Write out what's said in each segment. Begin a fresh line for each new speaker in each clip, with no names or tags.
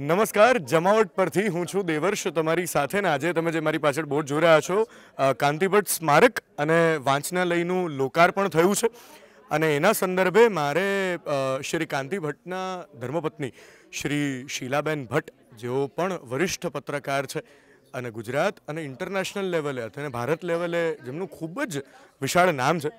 નમસ્કાર જમાવટ પરથી હું છું દેવર્ષ તમારી સાથે ને આજે તમે જે મારી પાછળ બોર્ડ જોઈ રહ્યા છો કાંતિભટ્ટ સ્મારક અને વાંચનાલયનું લોકાર્પણ થયું છે અને એના સંદર્ભે મારે શ્રી કાંતિભટ્ટના ધર્મપત્ની શ્રી શીલાબેન ભટ્ટ જેઓ પણ વરિષ્ઠ પત્રકાર છે અને ગુજરાત અને ઇન્ટરનેશનલ લેવલે અથવા ભારત લેવલે જેમનું ખૂબ જ વિશાળ નામ છે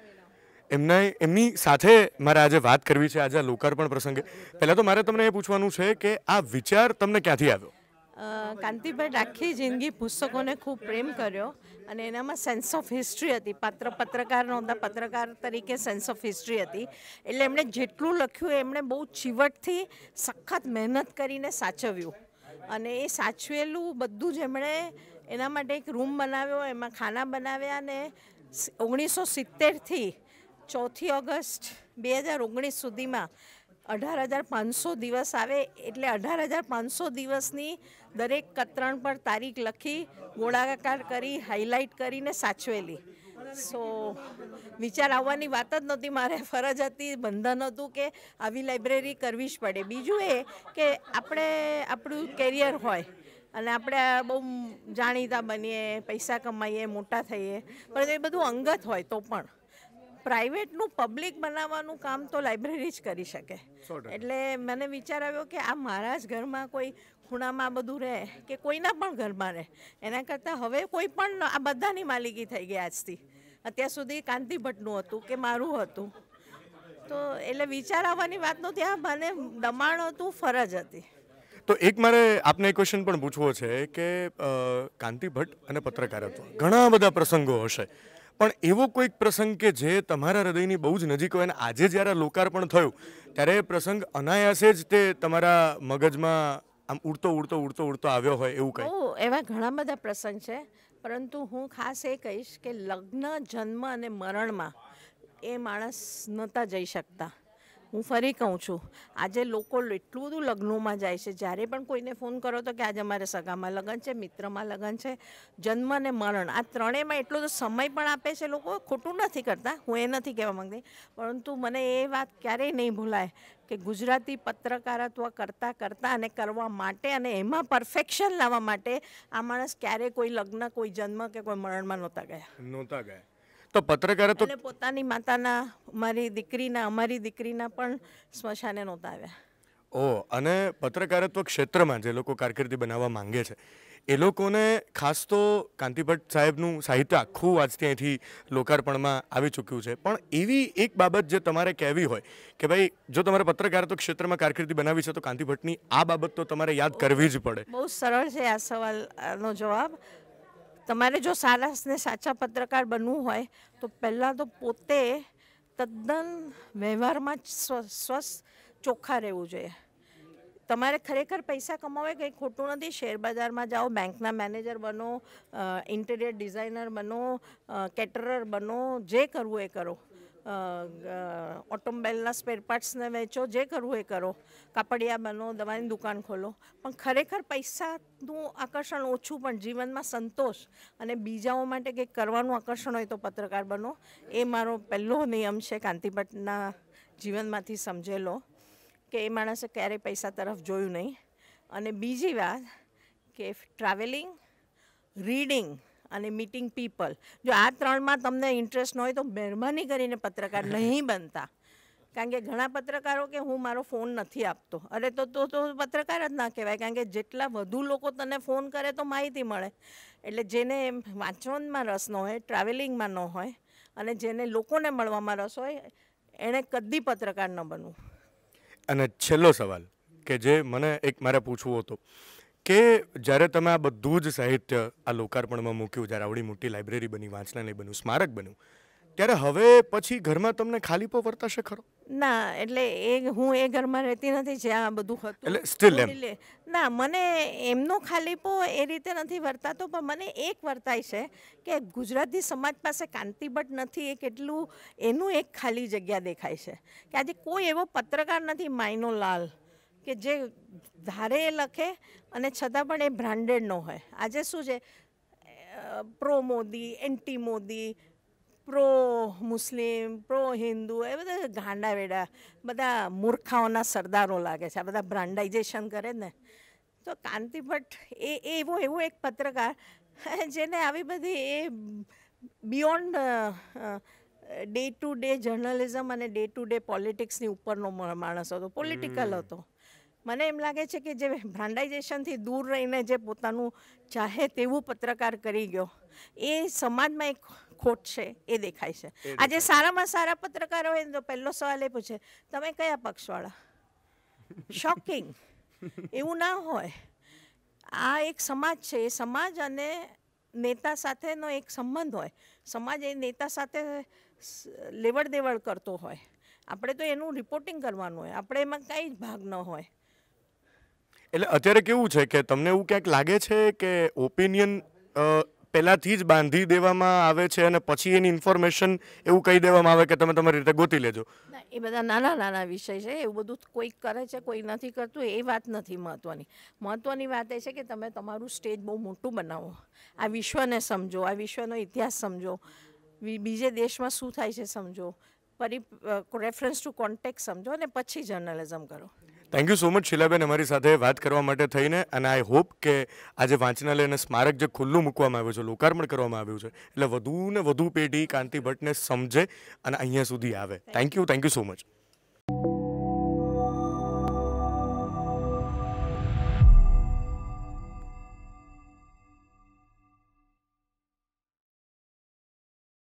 એમને એમની સાથે મારે આજે વાત કરવી છે આજે આ લોકાર્પણ પ્રસંગે પહેલાં તો મારે તમને એ પૂછવાનું છે કે આ વિચાર તમને ક્યાંથી
આવ્યો કાંતિભાઈ આખી જિંદગી પુસ્તકોને ખૂબ પ્રેમ કર્યો અને એનામાં સેન્સ ઓફ હિસ્ટ્રી હતી પાત્ર પત્રકાર નહોતા પત્રકાર તરીકે સેન્સ ઓફ હિસ્ટ્રી હતી એટલે એમણે જેટલું લખ્યું એમણે બહુ ચીવટથી સખત મહેનત કરીને સાચવ્યું અને એ સાચવેલું બધું જ એમણે એના માટે એક રૂમ બનાવ્યો એમાં ખાના બનાવ્યા અને ઓગણીસો સિત્તેરથી ચોથી ઓગસ્ટ બે હજાર ઓગણીસ સુધીમાં અઢાર હજાર પાંચસો દિવસ આવે એટલે અઢાર હજાર પાંચસો દિવસની દરેક કતરણ પર તારીખ લખી ગોળાકાર કરી હાઇલાઇટ કરીને સાચવેલી સો વિચાર આવવાની વાત જ નહોતી મારે ફરજ હતી બંધન હતું કે આવી લાઇબ્રેરી કરવી જ પડે બીજું એ કે આપણે આપણું કેરિયર હોય અને આપણે બહુ જાણીતા બનીએ પૈસા કમાઈએ મોટા થઈએ પણ એ બધું અંગત હોય તો પણ પ્રાઇવેટનું પબ્લિક બનાવવાનું કામ તો લાઇબ્રેરી જ કરી શકે એટલે મને વિચાર આવ્યો કે આ મારા જ ઘરમાં કોઈ ખૂણામાં આ બધું રહે કે કોઈના પણ ઘરમાં રહે એના કરતાં હવે કોઈ પણ આ બધાની માલિકી થઈ ગઈ આજથી અત્યાર સુધી કાંતિ ભટ્ટનું હતું કે મારું હતું તો એટલે વિચાર આવવાની વાત નહોતી આ મને દમાણ હતું ફરજ હતી
તો એક મારે આપને એક ક્વેશ્ચન પણ પૂછવો છે કે કાંતિ ભટ્ટ અને પત્રકારત્વ ઘણા બધા પ્રસંગો હશે પણ એવો કોઈક પ્રસંગ કે જે તમારા હૃદયની બહુ જ નજીક હોય અને આજે જ્યારે લોકાર્પણ થયું ત્યારે એ પ્રસંગ અનાયાસે જ તે તમારા મગજમાં આમ ઉડતો ઉડતો ઉડતો ઉડતો આવ્યો હોય એવું કંઈ
એવા ઘણા બધા પ્રસંગ છે પરંતુ હું ખાસ એ કહીશ કે લગ્ન જન્મ અને મરણમાં એ માણસ નહોતા જઈ શકતા હું ફરી કહું છું આજે લોકો એટલું બધું લગ્નોમાં જાય છે જ્યારે પણ કોઈને ફોન કરો તો કે આજે અમારે સગામાં લગ્ન છે મિત્રમાં લગ્ન છે જન્મ અને મરણ આ ત્રણેયમાં એટલો તો સમય પણ આપે છે લોકો ખોટું નથી કરતા હું એ નથી કહેવા માંગતી પરંતુ મને એ વાત ક્યારેય નહીં ભૂલાય કે ગુજરાતી પત્રકારત્વ કરતાં કરતાં અને કરવા માટે અને એમાં પરફેક્શન લાવવા માટે આ માણસ ક્યારે કોઈ લગ્ન કોઈ જન્મ કે કોઈ મરણમાં નહોતા ગયા
નહોતા ગયા તો પત્રકારે તો
પોતાની માતાના મારી દીકરીના અમારી દીકરીના પણ સ્મશાને નહોતા આવ્યા
ઓ અને પત્રકારત્વ ક્ષેત્રમાં જે લોકો કારકિર્દી બનાવવા માંગે છે એ લોકોને ખાસ તો કાંતિભટ્ટ સાહેબનું સાહિત્ય આખું આજ ત્યાંથી લોકાર્પણમાં આવી ચૂક્યું છે પણ એવી એક બાબત જે તમારે કહેવી હોય કે ભાઈ જો તમારે પત્રકારત્વ ક્ષેત્રમાં કારકિર્દી બનાવી છે તો કાંતિભટ્ટની આ બાબત તો તમારે યાદ કરવી જ પડે
બહુ સરળ છે આ સવાલનો જવાબ તમારે જો સારાને સાચા પત્રકાર બનવું હોય તો પહેલાં તો પોતે તદ્દન વ્યવહારમાં સ્વસ્થ ચોખ્ખા રહેવું જોઈએ તમારે ખરેખર પૈસા કમાવે કંઈ ખોટું નથી શેરબજારમાં જાઓ બેંકના મેનેજર બનો ઇન્ટિરિયર ડિઝાઇનર બનો કેટરર બનો જે કરવું એ કરો ઓટોમોબાઈલના સ્પેરપાર્ટ્સને વેચો જે કરવું એ કરો કાપડિયા બનો દવાની દુકાન ખોલો પણ ખરેખર પૈસાનું આકર્ષણ ઓછું પણ જીવનમાં સંતોષ અને બીજાઓ માટે કંઈક કરવાનું આકર્ષણ હોય તો પત્રકાર બનો એ મારો પહેલો નિયમ છે કાંતિભટ્ટના જીવનમાંથી સમજેલો કે એ માણસે ક્યારેય પૈસા તરફ જોયું નહીં અને બીજી વાત કે ટ્રાવેલિંગ રીડિંગ અને મીટિંગ પીપલ જો આ ત્રણમાં તમને ઇન્ટરેસ્ટ ન હોય તો મહેરબાની કરીને પત્રકાર નહીં બનતા કારણ કે ઘણા પત્રકારો કે હું મારો ફોન નથી આપતો અરે તો તો તો પત્રકાર જ ના કહેવાય કારણ કે જેટલા વધુ લોકો તને ફોન કરે તો માહિતી મળે એટલે જેને વાંચનમાં રસ ન હોય ટ્રાવેલિંગમાં ન હોય અને જેને લોકોને મળવામાં રસ હોય એણે કદી પત્રકાર ન બનવું
અને છેલ્લો સવાલ કે જે મને એક મારે પૂછવું હતું કે જ્યારે તમે આ બધું જ સાહિત્ય આ લોકાર્પણમાં મૂક્યું જ્યારે આવડી મોટી લાઇબ્રેરી બની વાંચનાલય બન્યું સ્મારક બન્યું ત્યારે હવે પછી ઘરમાં તમને ખાલીપો વર્તાશે ખરો
ના એટલે એ હું એ ઘરમાં રહેતી નથી જ્યાં આ બધું હતું એટલે સ્ટીલ એમ ના મને એમનો ખાલીપો એ રીતે નથી વર્તાતો પણ મને એક વર્તાય છે કે ગુજરાતી સમાજ પાસે કાંતિભટ્ટ નથી એ કેટલું એનું એક ખાલી જગ્યા દેખાય છે કે આજે કોઈ એવો પત્રકાર નથી માયનો લાલ કે જે ધારે એ લખે અને છતાં પણ એ બ્રાન્ડેડ ન હોય આજે શું છે pro Modi anti Modi pro Muslim pro Hindu એ બધા ગાંડા વેડા બધા મૂર્ખાઓના સરદારો લાગે છે આ બધા બ્રાન્ડાઇઝેશન કરે ને તો કાંતિ ભટ્ટ એ એવો એવો એક પત્રકાર જેને આવી બધી એ beyond day to day journalism અને ડે ટુ ડે પોલિટિક્સની ઉપરનો માણસ હતો પોલિટિકલ હતો મને એમ લાગે છે કે જે બ્રાન્ડાઇઝેશનથી દૂર રહીને જે પોતાનું ચાહે તેવું પત્રકાર કરી ગયો એ સમાજમાં એક ખોટ છે એ દેખાય છે આજે સારામાં સારા પત્રકાર હોય તો પહેલો સવાલ એ પૂછે તમે કયા પક્ષવાળા શોકિંગ એવું ના હોય આ એક સમાજ છે એ સમાજ અને નેતા સાથેનો એક સંબંધ હોય સમાજ એ નેતા સાથે લેવડ દેવડ કરતો હોય આપણે તો એનું રિપોર્ટિંગ કરવાનું હોય આપણે એમાં કાંઈ જ ભાગ ન હોય
એટલે અત્યારે કેવું છે કે તમને એવું ક્યાંક લાગે છે કે ઓપિનિયન પહેલાંથી જ બાંધી દેવામાં આવે છે અને પછી એની ઇન્ફોર્મેશન એવું કહી દેવામાં આવે કે તમે તમારી રીતે ગોતી લેજો
એ બધા નાના નાના વિષય છે એવું બધું કોઈક કરે છે કોઈ નથી કરતું એ વાત નથી મહત્ત્વની મહત્ત્વની વાત એ છે કે તમે તમારું સ્ટેજ બહુ મોટું બનાવો આ વિશ્વને સમજો આ વિશ્વનો ઇતિહાસ સમજો બીજે દેશમાં શું થાય છે સમજો પરી રેફરન્સ ટુ કોન્ટેક્ટ સમજો અને પછી જર્નલિઝમ કરો
થેન્ક યુ સો મચ શીલાબેન અમારી સાથે વાત કરવા માટે થઈને અને આઈ હોપ કે આજે વાંચનાલય અને સ્મારક જે ખુલ્લું મૂકવામાં આવ્યું છે લોકાર્પણ કરવામાં આવ્યું છે એટલે વધુ ને વધુ પેઢી કાંતિ ભટ્ટને સમજે અને અહીંયા સુધી આવે thank you thank you so much